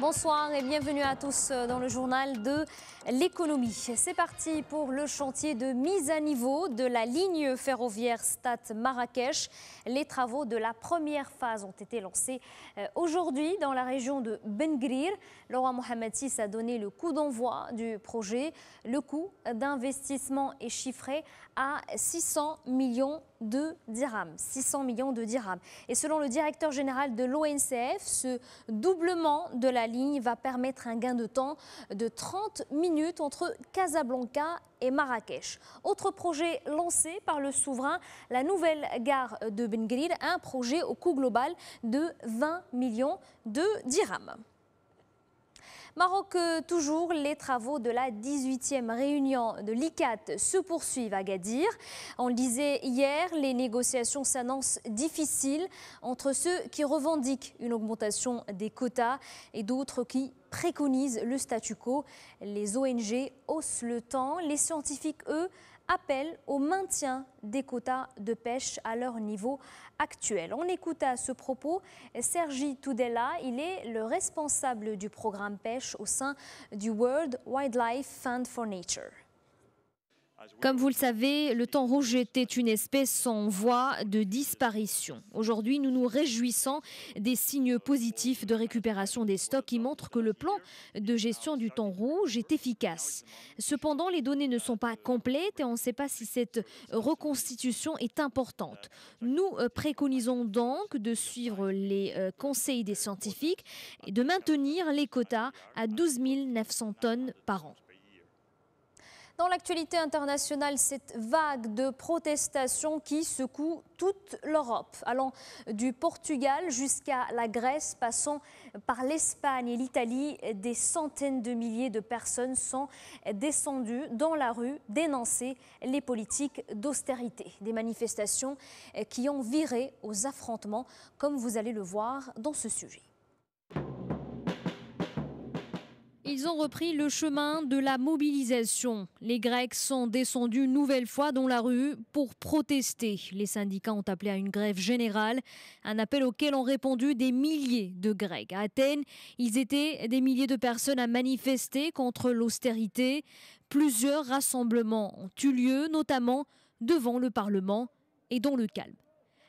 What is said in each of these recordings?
Bonsoir et bienvenue à tous euh, dans le journal de l'économie. C'est parti pour le chantier de mise à niveau de la ligne ferroviaire Stade Marrakech. Les travaux de la première phase ont été lancés euh, aujourd'hui dans la région de Bengrir. laura Laurent Mohamed VI a donné le coup d'envoi du projet. Le coût d'investissement est chiffré à 600 millions de dirhams. 600 millions de dirhams. Et selon le directeur général de l'ONCF, ce doublement de la ligne va permettre un gain de temps de 30 minutes entre Casablanca et Marrakech. Autre projet lancé par le souverain, la nouvelle gare de Bengril un projet au coût global de 20 millions de dirhams. Maroc, euh, toujours, les travaux de la 18e réunion de l'ICAT se poursuivent à Gadir. On le disait hier, les négociations s'annoncent difficiles entre ceux qui revendiquent une augmentation des quotas et d'autres qui préconisent le statu quo. Les ONG haussent le temps. Les scientifiques, eux, Appelle au maintien des quotas de pêche à leur niveau actuel. On écoute à ce propos Sergi Tudela, il est le responsable du programme pêche au sein du World Wildlife Fund for Nature. Comme vous le savez, le thon rouge était une espèce en voie de disparition. Aujourd'hui, nous nous réjouissons des signes positifs de récupération des stocks qui montrent que le plan de gestion du thon rouge est efficace. Cependant, les données ne sont pas complètes et on ne sait pas si cette reconstitution est importante. Nous euh, préconisons donc de suivre les euh, conseils des scientifiques et de maintenir les quotas à 12 900 tonnes par an. Dans l'actualité internationale, cette vague de protestations qui secoue toute l'Europe, allant du Portugal jusqu'à la Grèce, passant par l'Espagne et l'Italie, des centaines de milliers de personnes sont descendues dans la rue dénoncer les politiques d'austérité. Des manifestations qui ont viré aux affrontements, comme vous allez le voir dans ce sujet. Ils ont repris le chemin de la mobilisation. Les Grecs sont descendus une nouvelle fois dans la rue pour protester. Les syndicats ont appelé à une grève générale, un appel auquel ont répondu des milliers de Grecs. À Athènes, ils étaient des milliers de personnes à manifester contre l'austérité. Plusieurs rassemblements ont eu lieu, notamment devant le Parlement et dans le calme.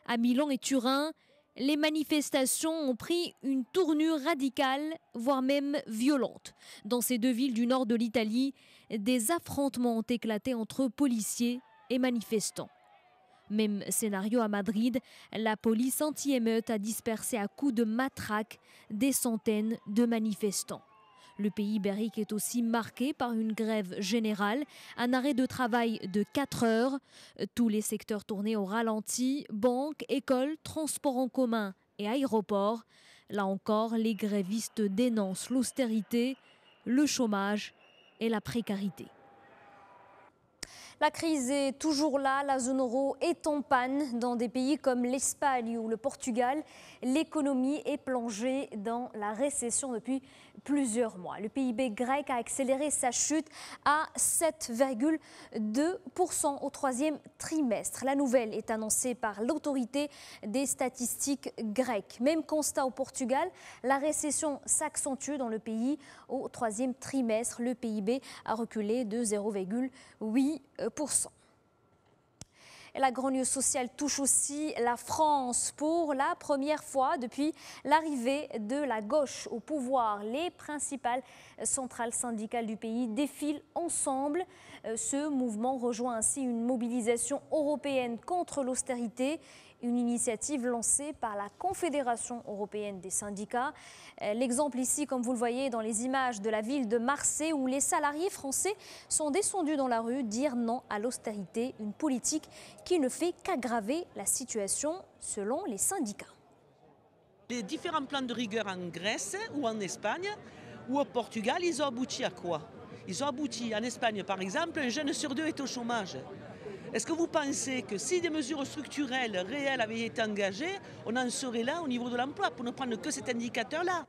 À Milan et Turin, les manifestations ont pris une tournure radicale, voire même violente. Dans ces deux villes du nord de l'Italie, des affrontements ont éclaté entre policiers et manifestants. Même scénario à Madrid, la police anti-émeute a dispersé à coups de matraque des centaines de manifestants. Le pays bérique est aussi marqué par une grève générale, un arrêt de travail de 4 heures. Tous les secteurs tournés au ralenti, banques, écoles, transports en commun et aéroports. Là encore, les grévistes dénoncent l'austérité, le chômage et la précarité. La crise est toujours là, la zone euro est en panne. Dans des pays comme l'Espagne ou le Portugal, l'économie est plongée dans la récession depuis plusieurs mois. Le PIB grec a accéléré sa chute à 7,2% au troisième trimestre. La nouvelle est annoncée par l'autorité des statistiques grecques. Même constat au Portugal, la récession s'accentue dans le pays au troisième trimestre. Le PIB a reculé de 0,8%. La la lieu sociale touche aussi la France. Pour la première fois depuis l'arrivée de la gauche au pouvoir, les principales centrales syndicales du pays défilent ensemble. Euh, ce mouvement rejoint ainsi une mobilisation européenne contre l'austérité une initiative lancée par la Confédération européenne des syndicats. Euh, l'exemple ici, comme vous le voyez dans les images de la ville de Marseille, où les salariés français sont descendus dans la rue dire non à l'austérité, une politique qui ne fait qu'aggraver la situation selon les syndicats. Les différents plans de rigueur en Grèce ou en Espagne ou au Portugal, ils ont abouti à quoi Ils ont abouti en Espagne, par exemple, un jeune sur deux est au chômage. Est-ce que vous pensez que si des mesures structurelles réelles avaient été engagées, on en serait là au niveau de l'emploi pour ne prendre que cet indicateur-là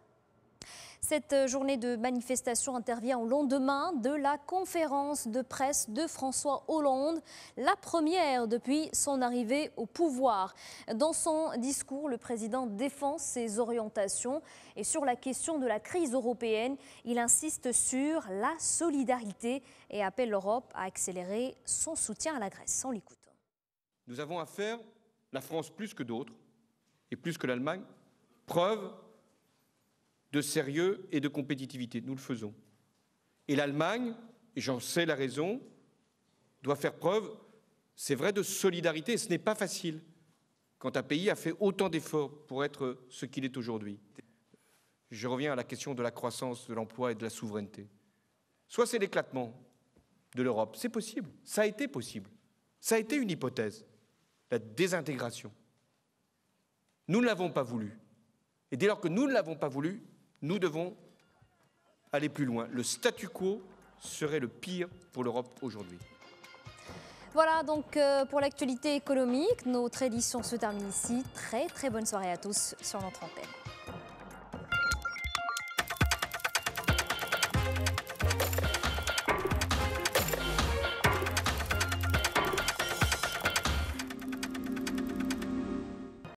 cette euh, journée de manifestation intervient au lendemain de la conférence de presse de François Hollande, la première depuis son arrivée au pouvoir. Dans son discours, le président défend ses orientations et sur la question de la crise européenne, il insiste sur la solidarité et appelle l'Europe à accélérer son soutien à la Grèce. On l'écoute. Nous avons à faire, la France plus que d'autres, et plus que l'Allemagne, preuve de sérieux et de compétitivité. Nous le faisons. Et l'Allemagne, et j'en sais la raison, doit faire preuve, c'est vrai, de solidarité. Ce n'est pas facile quand un pays a fait autant d'efforts pour être ce qu'il est aujourd'hui. Je reviens à la question de la croissance, de l'emploi et de la souveraineté. Soit c'est l'éclatement de l'Europe, c'est possible, ça a été possible, ça a été une hypothèse, la désintégration. Nous ne l'avons pas voulu. Et dès lors que nous ne l'avons pas voulu, nous devons aller plus loin. Le statu quo serait le pire pour l'Europe aujourd'hui. Voilà donc euh, pour l'actualité économique, notre édition se termine ici. Très très bonne soirée à tous sur notre antenne.